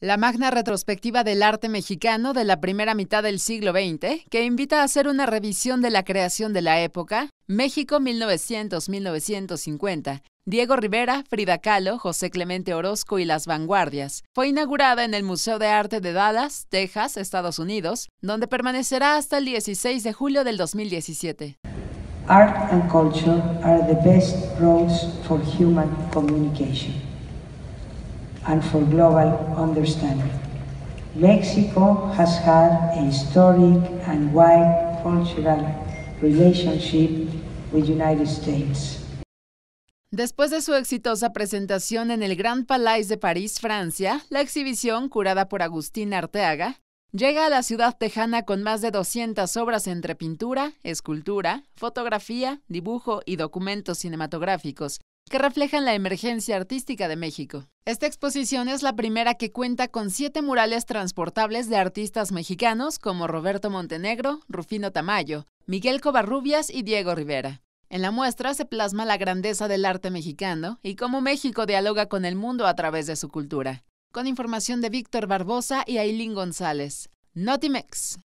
La magna retrospectiva del arte mexicano de la primera mitad del siglo XX, que invita a hacer una revisión de la creación de la época, México 1900-1950, Diego Rivera, Frida Kahlo, José Clemente Orozco y las vanguardias, fue inaugurada en el Museo de Arte de Dallas, Texas, Estados Unidos, donde permanecerá hasta el 16 de julio del 2017. Art and culture are the best roads for human communication and for global understanding. Mexico has had a historic and wide cultural relationship with United States. Después de su exitosa presentación en el Grand Palais de París, Francia, la exhibición, curada por Agustín Arteaga, llega a la ciudad tejana con más de 200 obras entre pintura, escultura, fotografía, dibujo y documentos cinematográficos, que reflejan la emergencia artística de México. Esta exposición es la primera que cuenta con siete murales transportables de artistas mexicanos como Roberto Montenegro, Rufino Tamayo, Miguel Covarrubias y Diego Rivera. En la muestra se plasma la grandeza del arte mexicano y cómo México dialoga con el mundo a través de su cultura. Con información de Víctor Barbosa y Ailín González. Notimex.